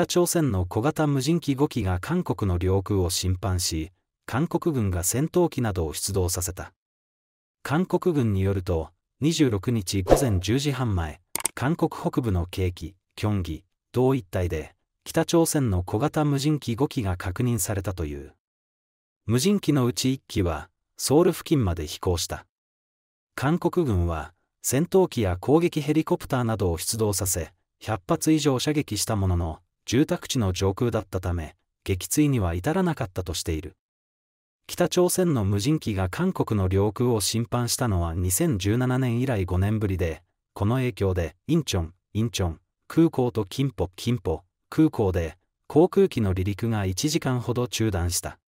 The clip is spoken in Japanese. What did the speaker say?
北朝鮮の小型無人機5機が韓国の領空を侵犯し、韓国軍が戦闘機などを出動させた。韓国軍によると、26日午前10時半前、韓国北部の景気、キョンギ、同一帯で、北朝鮮の小型無人機5機が確認されたという。無人機のうち1機は、ソウル付近まで飛行した。韓国軍は、戦闘機や攻撃ヘリコプターなどを出動させ、100発以上射撃したものの、住宅地の上空だったため、撃墜には至らなかったとしている。北朝鮮の無人機が韓国の領空を侵犯したのは2017年以来5年ぶりで、この影響で、インチョン、インチョン、空港とキンポ、キンポ、空港で、航空機の離陸が1時間ほど中断した。